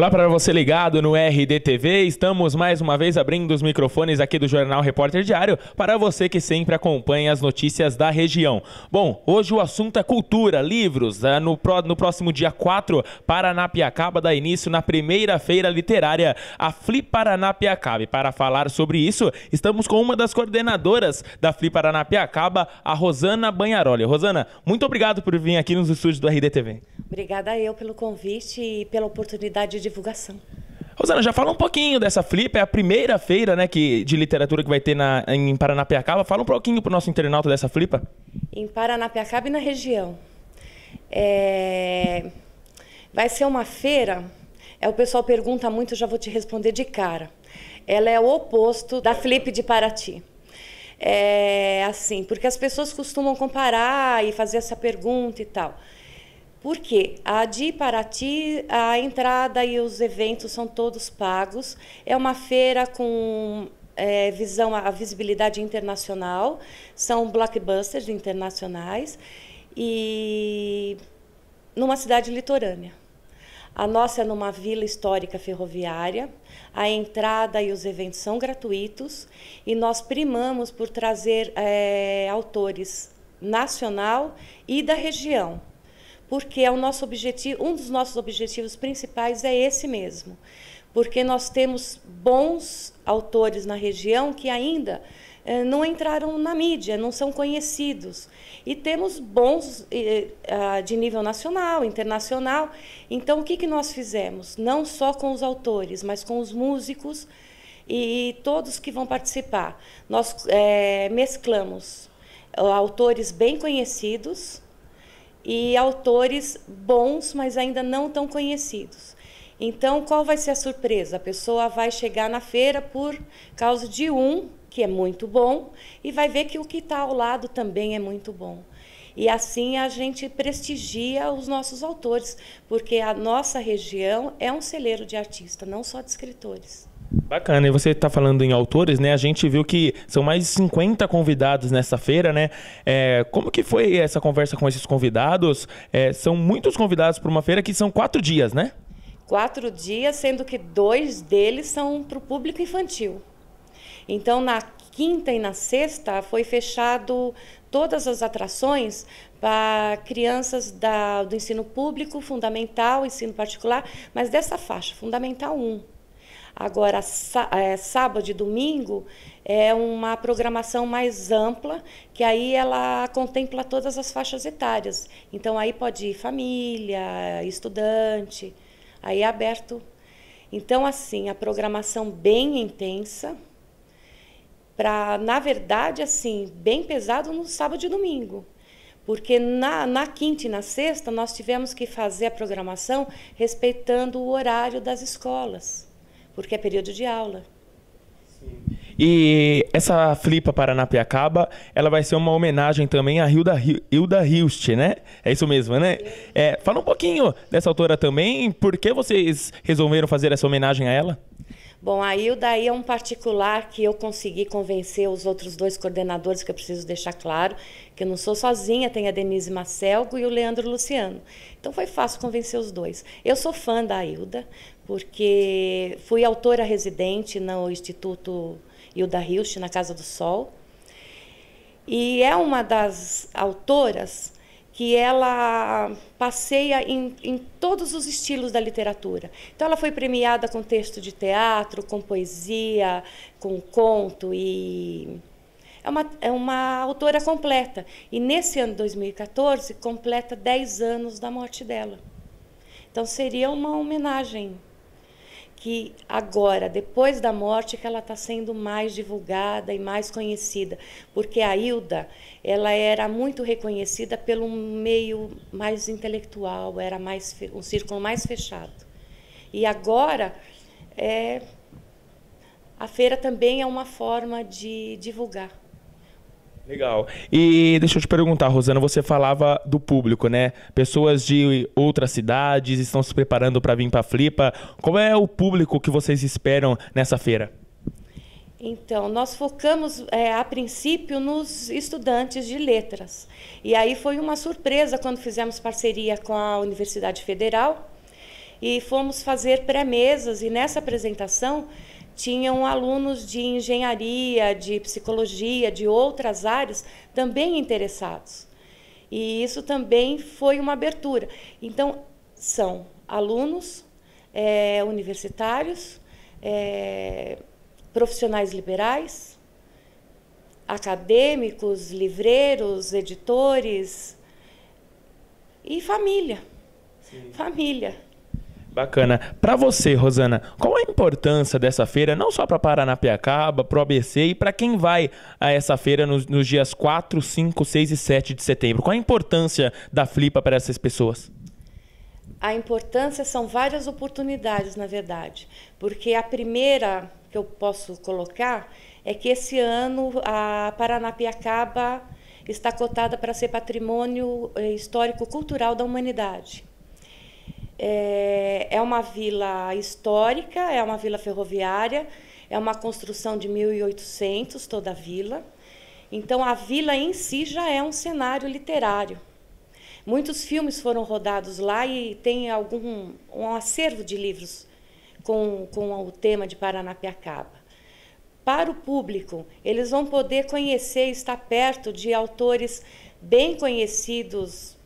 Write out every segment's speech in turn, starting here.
Olá para você ligado no RDTV. Estamos mais uma vez abrindo os microfones aqui do Jornal Repórter Diário para você que sempre acompanha as notícias da região. Bom, hoje o assunto é cultura, livros. Né? No, no próximo dia 4, Paranapiacaba dá início na primeira feira literária, a Fli Paranapiacaba. E para falar sobre isso, estamos com uma das coordenadoras da Fli Paranapiacaba, a Rosana Banharoli. Rosana, muito obrigado por vir aqui nos estúdios do RDTV. Obrigada eu pelo convite e pela oportunidade de divulgação. Rosana, já fala um pouquinho dessa Flip, é a primeira feira né, que, de literatura que vai ter na, em Paranapiacaba. Fala um pouquinho para o nosso internauta dessa Flipa. Em Paranapiacaba e na região. É... Vai ser uma feira, é, o pessoal pergunta muito, já vou te responder de cara. Ela é o oposto da Flip de Paraty. É assim, porque as pessoas costumam comparar e fazer essa pergunta e tal. Porque a de Paraty, a entrada e os eventos são todos pagos. É uma feira com é, visão a visibilidade internacional, são blockbusters internacionais e numa cidade litorânea. A nossa é numa vila histórica ferroviária. A entrada e os eventos são gratuitos e nós primamos por trazer é, autores nacional e da região porque é o nosso objetivo, um dos nossos objetivos principais é esse mesmo. Porque nós temos bons autores na região que ainda eh, não entraram na mídia, não são conhecidos. E temos bons eh, eh de nível nacional, internacional. Então, o que, que nós fizemos? Não só com os autores, mas com os músicos e todos que vão participar. Nós eh, mesclamos eh, autores bem conhecidos e autores bons, mas ainda não tão conhecidos. Então, qual vai ser a surpresa? A pessoa vai chegar na feira por causa de um que é muito bom e vai ver que o que está ao lado também é muito bom. E assim a gente prestigia os nossos autores, porque a nossa região é um celeiro de artistas, não só de escritores. Bacana, e você está falando em autores, né? A gente viu que são mais de 50 convidados nessa feira, né? É, como que foi essa conversa com esses convidados? É, são muitos convidados para uma feira que são quatro dias, né? Quatro dias, sendo que dois deles são para o público infantil. Então, na quinta e na sexta, foi fechado todas as atrações para crianças da, do ensino público, fundamental, ensino particular, mas dessa faixa, fundamental 1. Agora, é, sábado e domingo é uma programação mais ampla, que aí ela contempla todas as faixas etárias. Então, aí pode ir família, estudante, aí é aberto. Então, assim, a programação bem intensa, para, na verdade, assim, bem pesado no sábado e domingo porque na, na, quinta e na sexta nós tivemos que fazer a programação respeitando o horário das escolas porque é período de aula. E essa Flipa Paranapiacaba, ela vai ser uma homenagem também a Hilda, Hilda Hilst, né? É isso mesmo, né? É, fala um pouquinho dessa autora também, por que vocês resolveram fazer essa homenagem a ela? Bom, a Hilda aí é um particular que eu consegui convencer os outros dois coordenadores, que eu preciso deixar claro, que eu não sou sozinha, tem a Denise Macelgo e o Leandro Luciano. Então foi fácil convencer os dois. Eu sou fã da Hilda, porque fui autora residente no Instituto Hilda Hilst, na Casa do Sol. E é uma das autoras que ela passeia em, em, todos os estilos da literatura. Então, ela foi premiada com texto de teatro, com poesia, com conto e. É uma, é uma autora completa. E nesse ano 2014, completa 10 anos da morte dela. Então, seria uma homenagem que agora, depois da morte, que ela está sendo mais divulgada e mais conhecida, porque a Hilda ela era muito reconhecida pelo meio mais intelectual, era mais um círculo mais fechado. E agora é, a feira também é uma forma de divulgar. Legal. E deixa eu te perguntar, Rosana, você falava do público, né? Pessoas de outras cidades estão se preparando para vir para a Flipa. Qual é o público que vocês esperam nessa feira? Então, nós focamos é, a princípio nos estudantes de letras. E aí foi uma surpresa quando fizemos parceria com a Universidade Federal e fomos fazer pré-mesas. E nessa apresentação tinham alunos de engenharia, de psicologia, de outras áreas também interessados. E isso também foi uma abertura. Então, são alunos é, universitários, é, profissionais liberais, acadêmicos, livreiros, editores e família. Sim. Família. Bacana. Para você, Rosana, qual a importância dessa feira, não só para Paranapiacaba, para o ABC e para quem vai a essa feira nos, nos, dias 4, 5, 6 e 7 de setembro? Qual a importância da Flipa para essas pessoas? A importância são várias oportunidades, na verdade, porque a primeira que eu posso colocar é que esse ano a Paranapiacaba está cotada para ser patrimônio eh, histórico cultural da humanidade. É, é uma vila histórica, é uma vila ferroviária, é uma construção de 1800 toda a vila. Então a vila em si já é um cenário literário. Muitos filmes foram rodados lá e tem algum um acervo de livros com, com o tema de Paranapiacaba. Para o público, eles vão poder conhecer, estar perto de autores bem conhecidos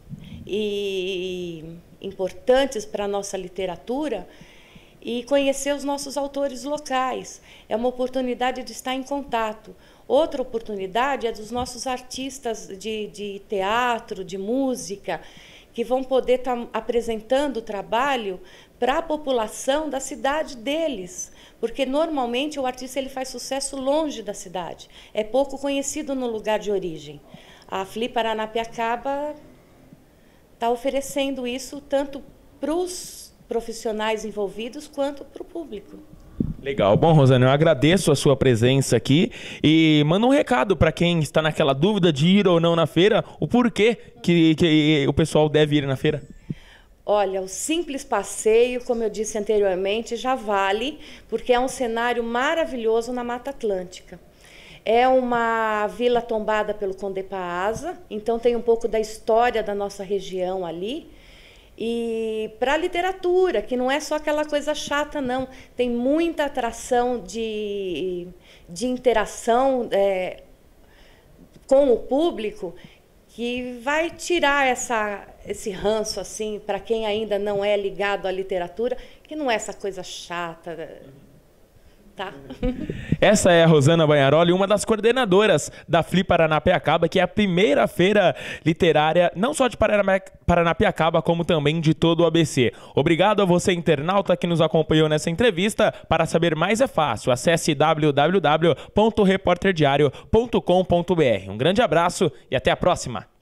e importantes para a nossa literatura e conhecer os nossos autores locais. É uma oportunidade de estar em contato. Outra oportunidade é dos nossos artistas de, de teatro, de música, que vão poder estar apresentando o trabalho para a população da cidade deles, porque normalmente o artista ele faz sucesso longe da cidade, é pouco conhecido no lugar de origem. A Fli Paranapiacaba está oferecendo isso tanto para os profissionais envolvidos quanto para o público. Legal. Bom, Rosana, eu agradeço a sua presença aqui e manda um recado para quem está naquela dúvida de ir ou não na feira, o porquê que, que o pessoal deve ir na feira. Olha, o simples passeio, como eu disse anteriormente, já vale, porque é um cenário maravilhoso na Mata Atlântica. É uma vila tombada pelo Conde Paasa, então tem um pouco da história da nossa região ali. E para a literatura, que não é só aquela coisa chata, não. Tem muita atração de, de interação é, com o público que vai tirar essa, esse ranço, assim, para quem ainda não é ligado à literatura, que não é essa coisa chata tá? Essa é a Rosana Banharoli, uma das coordenadoras da Fli Paranapiacaba, que é a primeira feira literária, não só de Paranapiacaba, como também de todo o ABC. Obrigado a você, internauta, que nos acompanhou nessa entrevista. Para saber mais é fácil, acesse www.reporterdiario.com.br. Um grande abraço e até a próxima!